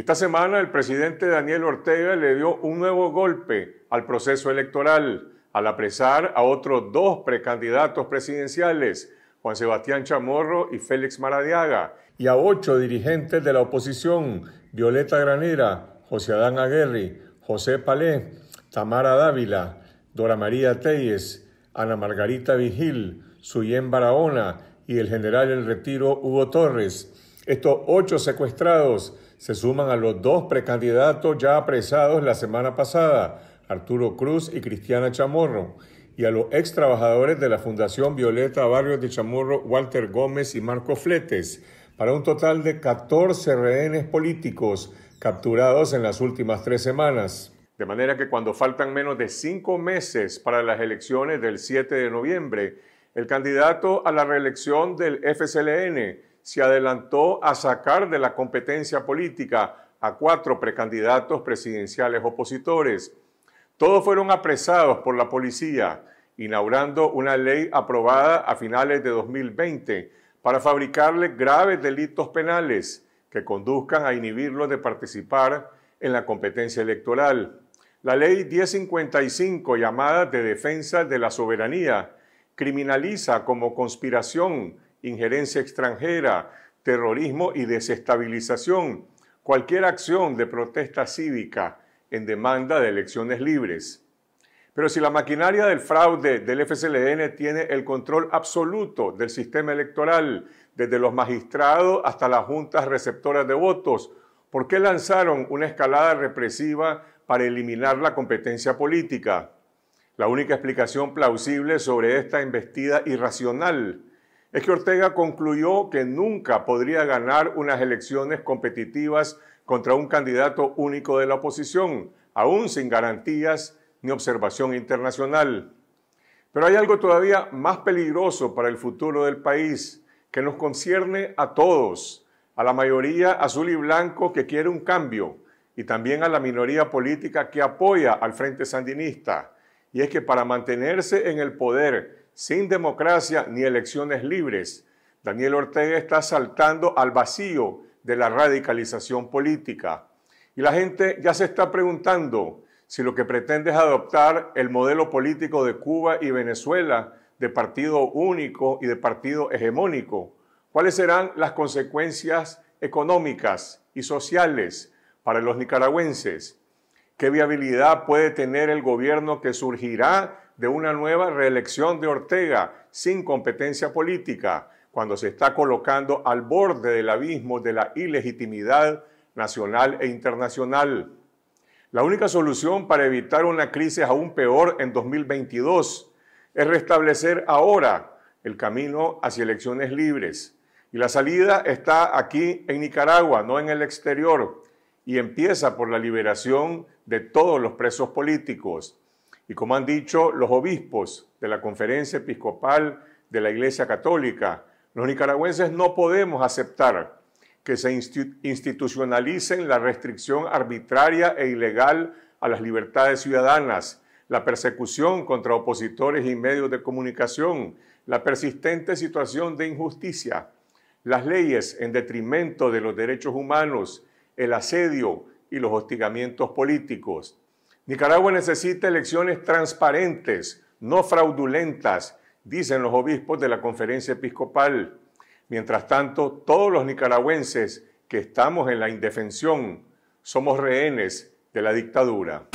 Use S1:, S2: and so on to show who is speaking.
S1: Esta semana el presidente Daniel Ortega le dio un nuevo golpe al proceso electoral al apresar a otros dos precandidatos presidenciales, Juan Sebastián Chamorro y Félix Maradiaga, y a ocho dirigentes de la oposición, Violeta Granera, José Adán Aguerri, José Palé, Tamara Dávila, Dora María Telles, Ana Margarita Vigil, Suyén Barahona y el general en retiro Hugo Torres. Estos ocho secuestrados se suman a los dos precandidatos ya apresados la semana pasada, Arturo Cruz y Cristiana Chamorro, y a los ex trabajadores de la Fundación Violeta Barrios de Chamorro, Walter Gómez y Marco Fletes, para un total de 14 rehenes políticos capturados en las últimas tres semanas. De manera que cuando faltan menos de cinco meses para las elecciones del 7 de noviembre, el candidato a la reelección del FSLN, se adelantó a sacar de la competencia política a cuatro precandidatos presidenciales opositores. Todos fueron apresados por la policía, inaugurando una ley aprobada a finales de 2020 para fabricarle graves delitos penales que conduzcan a inhibirlos de participar en la competencia electoral. La ley 1055, llamada de defensa de la soberanía, criminaliza como conspiración injerencia extranjera, terrorismo y desestabilización, cualquier acción de protesta cívica en demanda de elecciones libres. Pero si la maquinaria del fraude del FCLN tiene el control absoluto del sistema electoral, desde los magistrados hasta las juntas receptoras de votos, ¿por qué lanzaron una escalada represiva para eliminar la competencia política? La única explicación plausible sobre esta embestida irracional es que Ortega concluyó que nunca podría ganar unas elecciones competitivas contra un candidato único de la oposición, aún sin garantías ni observación internacional. Pero hay algo todavía más peligroso para el futuro del país, que nos concierne a todos, a la mayoría azul y blanco que quiere un cambio y también a la minoría política que apoya al Frente Sandinista. Y es que para mantenerse en el poder sin democracia ni elecciones libres, Daniel Ortega está saltando al vacío de la radicalización política. Y la gente ya se está preguntando si lo que pretende es adoptar el modelo político de Cuba y Venezuela de partido único y de partido hegemónico. ¿Cuáles serán las consecuencias económicas y sociales para los nicaragüenses? ¿Qué viabilidad puede tener el gobierno que surgirá de una nueva reelección de Ortega sin competencia política, cuando se está colocando al borde del abismo de la ilegitimidad nacional e internacional? La única solución para evitar una crisis aún peor en 2022 es restablecer ahora el camino hacia elecciones libres. Y la salida está aquí en Nicaragua, no en el exterior y empieza por la liberación de todos los presos políticos. Y como han dicho los obispos de la Conferencia Episcopal de la Iglesia Católica, los nicaragüenses no podemos aceptar que se institucionalicen la restricción arbitraria e ilegal a las libertades ciudadanas, la persecución contra opositores y medios de comunicación, la persistente situación de injusticia, las leyes en detrimento de los derechos humanos, el asedio y los hostigamientos políticos. Nicaragua necesita elecciones transparentes, no fraudulentas, dicen los obispos de la conferencia episcopal. Mientras tanto, todos los nicaragüenses que estamos en la indefensión somos rehenes de la dictadura.